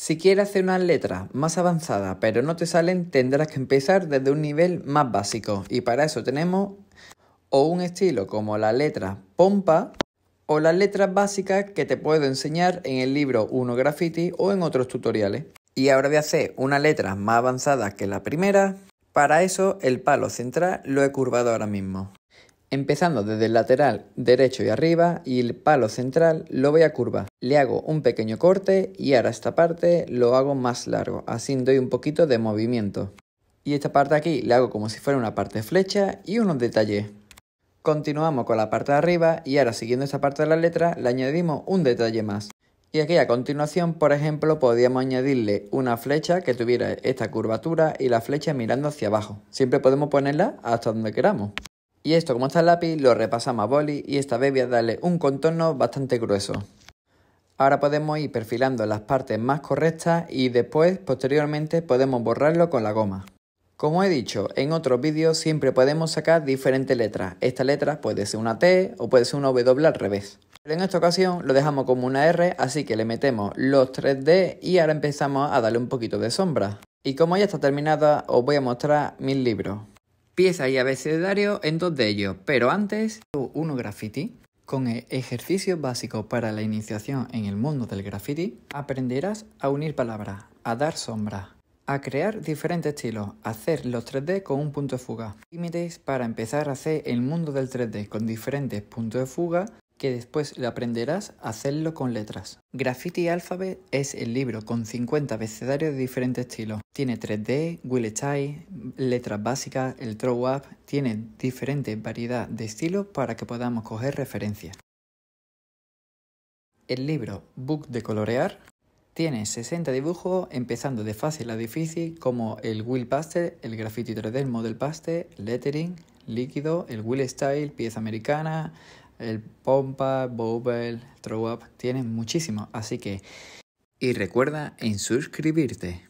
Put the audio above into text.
Si quieres hacer unas letras más avanzadas pero no te salen, tendrás que empezar desde un nivel más básico y para eso tenemos o un estilo como la letra pompa o las letras básicas que te puedo enseñar en el libro 1 Graffiti o en otros tutoriales. Y ahora voy a hacer una letra más avanzada que la primera. Para eso el palo central lo he curvado ahora mismo. Empezando desde el lateral derecho y arriba y el palo central lo voy a curvar. Le hago un pequeño corte y ahora esta parte lo hago más largo, así doy un poquito de movimiento. Y esta parte aquí le hago como si fuera una parte flecha y unos detalles. Continuamos con la parte de arriba y ahora siguiendo esta parte de la letra le añadimos un detalle más. Y aquí a continuación, por ejemplo, podríamos añadirle una flecha que tuviera esta curvatura y la flecha mirando hacia abajo. Siempre podemos ponerla hasta donde queramos. Y esto como está el lápiz lo repasamos a boli y esta vez voy a darle un contorno bastante grueso. Ahora podemos ir perfilando las partes más correctas y después posteriormente podemos borrarlo con la goma. Como he dicho en otros vídeos siempre podemos sacar diferentes letras. Esta letra puede ser una T o puede ser una W al revés. Pero en esta ocasión lo dejamos como una R así que le metemos los 3D y ahora empezamos a darle un poquito de sombra. Y como ya está terminada os voy a mostrar mis libros pieza y abecedario en dos de ellos, pero antes uno graffiti. Con ejercicio básico para la iniciación en el mundo del graffiti, aprenderás a unir palabras, a dar sombras, a crear diferentes estilos, a hacer los 3D con un punto de fuga. Límites para empezar a hacer el mundo del 3D con diferentes puntos de fuga que después le aprenderás a hacerlo con letras. Graffiti Alphabet es el libro con 50 abecedarios de diferentes estilos. Tiene 3D, Will Style, letras básicas, el throw up, tiene diferentes variedad de estilos para que podamos coger referencias. El libro Book de colorear tiene 60 dibujos empezando de fácil a difícil como el Will Paste, el Graffiti 3D, el Model Paste, Lettering, Líquido, el Will Style, pieza americana, el pompa, up, throw up, tiene muchísimo Así que, y recuerda en suscribirte.